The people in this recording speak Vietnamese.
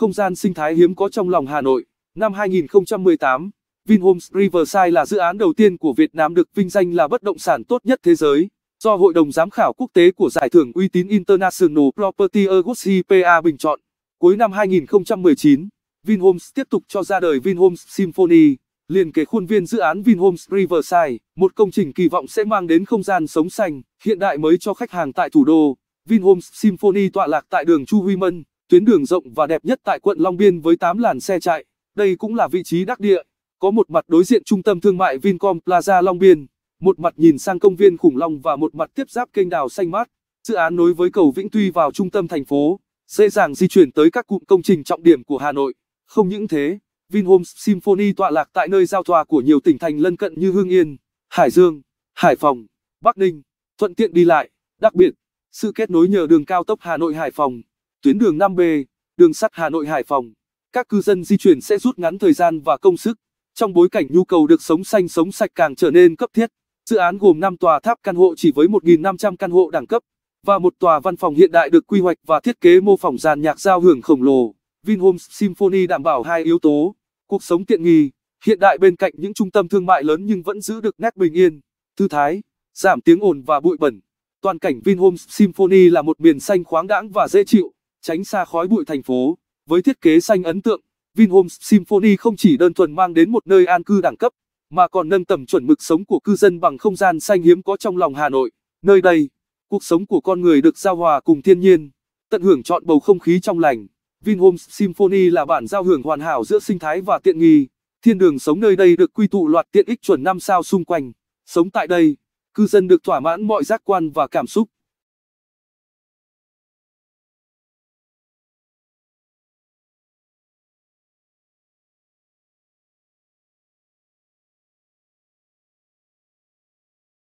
không gian sinh thái hiếm có trong lòng Hà Nội. Năm 2018, Vinhomes Riverside là dự án đầu tiên của Việt Nam được vinh danh là bất động sản tốt nhất thế giới do Hội đồng Giám khảo Quốc tế của Giải thưởng uy tín International Property Awards IPA bình chọn. Cuối năm 2019, Vinhomes tiếp tục cho ra đời Vinhomes Symphony, liền kề khuôn viên dự án Vinhomes Riverside, một công trình kỳ vọng sẽ mang đến không gian sống xanh, hiện đại mới cho khách hàng tại thủ đô. Vinhomes Symphony tọa lạc tại đường Chu Huy Mân, tuyến đường rộng và đẹp nhất tại quận Long Biên với 8 làn xe chạy. Đây cũng là vị trí đắc địa, có một mặt đối diện trung tâm thương mại Vincom Plaza Long Biên, một mặt nhìn sang công viên khủng long và một mặt tiếp giáp kênh đào xanh mát. Dự án nối với cầu Vĩnh Tuy vào trung tâm thành phố, dễ dàng di chuyển tới các cụm công trình trọng điểm của Hà Nội. Không những thế, Vinhomes Symphony tọa lạc tại nơi giao thoa của nhiều tỉnh thành lân cận như Hương Yên, Hải Dương, Hải Phòng, Bắc Ninh, thuận tiện đi lại, đặc biệt, sự kết nối nhờ đường cao tốc Hà Nội Hải Phòng tuyến đường 5B, đường sắt Hà Nội Hải Phòng, các cư dân di chuyển sẽ rút ngắn thời gian và công sức. Trong bối cảnh nhu cầu được sống xanh sống sạch càng trở nên cấp thiết, dự án gồm 5 tòa tháp căn hộ chỉ với 1.500 căn hộ đẳng cấp và một tòa văn phòng hiện đại được quy hoạch và thiết kế mô phỏng dàn nhạc giao hưởng khổng lồ. Vinhomes Symphony đảm bảo hai yếu tố, cuộc sống tiện nghi, hiện đại bên cạnh những trung tâm thương mại lớn nhưng vẫn giữ được nét bình yên, thư thái, giảm tiếng ồn và bụi bẩn. Toàn cảnh Vinhomes Symphony là một miền xanh khoáng đãng và dễ chịu tránh xa khói bụi thành phố. Với thiết kế xanh ấn tượng, Vinhomes Symphony không chỉ đơn thuần mang đến một nơi an cư đẳng cấp, mà còn nâng tầm chuẩn mực sống của cư dân bằng không gian xanh hiếm có trong lòng Hà Nội. Nơi đây, cuộc sống của con người được giao hòa cùng thiên nhiên, tận hưởng trọn bầu không khí trong lành. Vinhomes Symphony là bản giao hưởng hoàn hảo giữa sinh thái và tiện nghi. Thiên đường sống nơi đây được quy tụ loạt tiện ích chuẩn năm sao xung quanh. Sống tại đây, cư dân được thỏa mãn mọi giác quan và cảm xúc.